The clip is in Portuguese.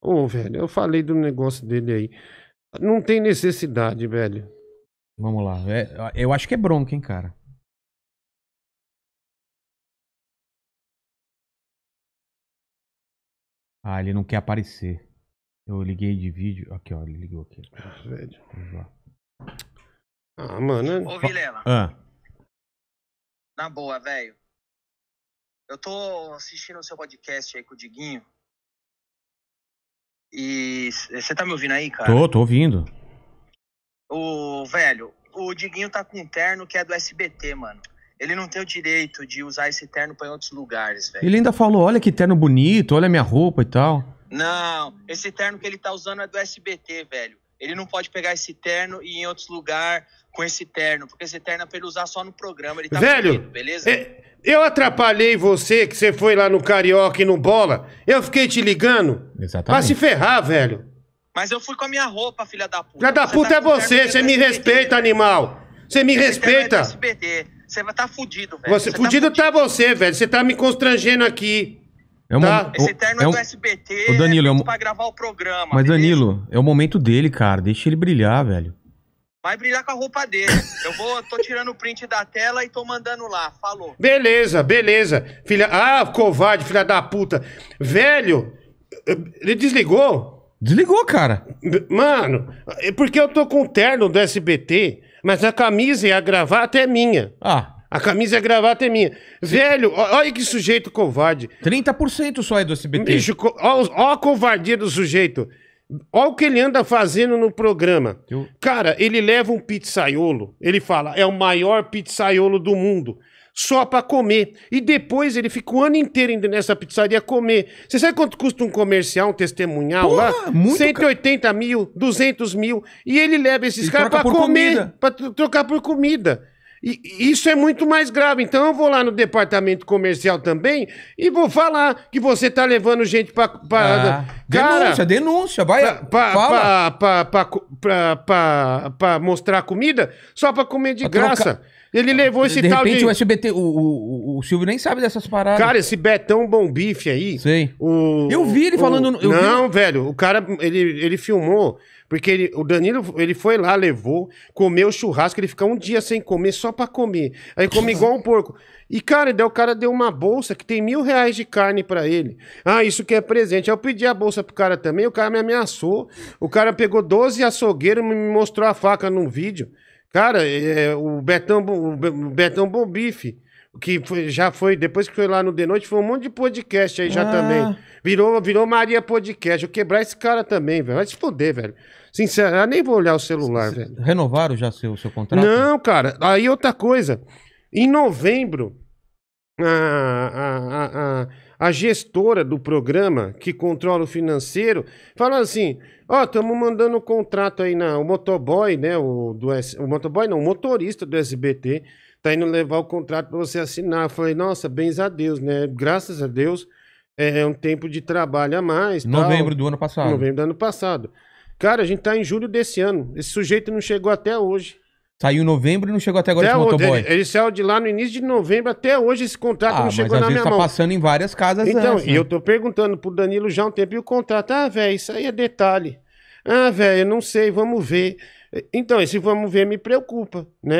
Ô, velho, eu falei do negócio dele aí. Não tem necessidade, velho. Vamos lá. É, eu acho que é bronca, hein, cara. Ah, ele não quer aparecer. Eu liguei de vídeo. Aqui, ó, ele ligou aqui. Ah, velho. Vamos lá. Ah, mano. Ô, Vilela. Ah. Na boa, velho. Eu tô assistindo o seu podcast aí com o Diguinho. E você tá me ouvindo aí, cara? Tô, tô ouvindo. O velho, o Diguinho tá com um terno que é do SBT, mano. Ele não tem o direito de usar esse terno pra em outros lugares, velho. Ele ainda falou: olha que terno bonito, olha minha roupa e tal. Não, esse terno que ele tá usando é do SBT, velho. Ele não pode pegar esse terno e ir em outros lugares com esse terno, porque esse terno é pra ele usar só no programa. Ele tá Velho, beleza? É, eu atrapalhei você, que você foi lá no Carioca e no Bola. Eu fiquei te ligando. Exatamente. Pra se ferrar, velho. Mas eu fui com a minha roupa, filha da puta. Filha da você tá puta tá é você, você me respeita, animal. Você me você é respeita. Você vai estar tá fudido, velho. Você, você tá fudido tá, fudido. tá você, velho. Você tá me constrangendo aqui. É uma, tá. Esse terno é, é do SBT o Danilo, é, é um, pra gravar o programa. Mas, beleza? Danilo, é o momento dele, cara. Deixa ele brilhar, velho. Vai brilhar com a roupa dele. Eu vou, tô tirando o print da tela e tô mandando lá. Falou. Beleza, beleza. Filha. Ah, covarde, filha da puta. Velho, ele desligou? Desligou, cara. Mano, é porque eu tô com o terno do SBT, mas a camisa e a gravata é minha. Ah. A camisa e a gravata é minha. Velho, olha que sujeito covarde. 30% só é do SBT. Bicho, olha a covardia do sujeito. Olha o que ele anda fazendo no programa. Eu... Cara, ele leva um pizzaiolo. Ele fala, é o maior pizzaiolo do mundo. Só pra comer. E depois ele fica o ano inteiro indo nessa pizzaria comer. Você sabe quanto custa um comercial, um testemunhal Porra, lá? Muito 180 mil, 200 mil. E ele leva esses caras pra comer. Comida. Pra trocar por comida. E isso é muito mais grave. Então eu vou lá no departamento comercial também e vou falar que você tá levando gente para pra... ah, denúncia, denúncia, vai pra, pra, fala. Pra, pra, pra, pra, pra mostrar comida só pra comer de Pra graça. Ele levou esse de tal repente de... o SBT, o, o, o- Silvio nem sabe dessas paradas. Cara, esse Betão Bom Bife aí. Sei. O, Eu vi ele o- falando eu vi- não, velho, o cara, ele, ele filmou. Porque ele- o Danilo, ele foi lá, levou, comeu churrasco, ele fica um dia sem comer só pra comer. Aí come igual um porco. E, cara, daí o cara deu uma bolsa que tem mil reais de carne para ele. Ah, isso que é presente. Aí eu pedi a bolsa pro cara também, o cara me ameaçou. O cara pegou 12 açougueiros e me mostrou a faca num vídeo. Cara, é, é o Betão, o Betão Bombife, que foi, já foi, depois que foi lá no The Noite, foi um monte de podcast aí já ah. também. Virou, virou Maria Podcast. Eu quebrar esse cara também, velho. Vai se foder, velho. Sinceramente, eu nem vou olhar o celular, Vocês velho. Renovaram já seu, seu contrato? Não, cara. Aí outra coisa. Em novembro, a, a, a, a gestora do programa, que controla o financeiro, falou assim: Ó, oh, estamos mandando o um contrato aí, na, o motoboy, né? O, do o motoboy não, o motorista do SBT, tá indo levar o contrato para você assinar. Eu falei: Nossa, bens a Deus, né? Graças a Deus, é, é um tempo de trabalho a mais. Novembro tal. do ano passado. Novembro do ano passado. Cara, a gente tá em julho desse ano. Esse sujeito não chegou até hoje. Saiu em novembro e não chegou até agora até esse motoboy. Ele, ele, saiu de lá no início de novembro, até hoje esse contrato ah, não chegou mas na às minha vezes tá mão. tá passando em várias casas Então, antes, né? eu tô perguntando pro Danilo já há um tempo, e o contrato, ah, velho, isso aí é detalhe. Ah, velho, eu não sei, vamos ver. Então, esse vamos ver me preocupa, né?